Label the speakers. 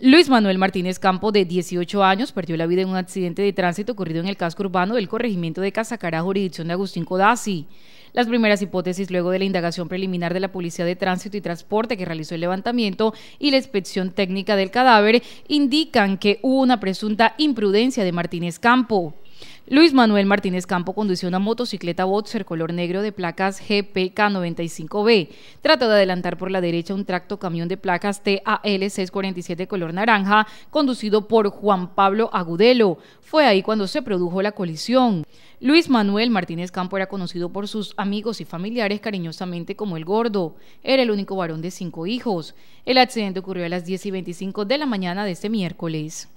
Speaker 1: Luis Manuel Martínez Campo, de 18 años, perdió la vida en un accidente de tránsito ocurrido en el casco urbano del corregimiento de Casacara, jurisdicción de Agustín Codazzi. Las primeras hipótesis luego de la indagación preliminar de la Policía de Tránsito y Transporte que realizó el levantamiento y la inspección técnica del cadáver indican que hubo una presunta imprudencia de Martínez Campo. Luis Manuel Martínez Campo condució una motocicleta Boxer color negro de placas GPK95B. Trató de adelantar por la derecha un tracto camión de placas TAL647 color naranja, conducido por Juan Pablo Agudelo. Fue ahí cuando se produjo la colisión. Luis Manuel Martínez Campo era conocido por sus amigos y familiares cariñosamente como el gordo. Era el único varón de cinco hijos. El accidente ocurrió a las 10 y 25 de la mañana de este miércoles.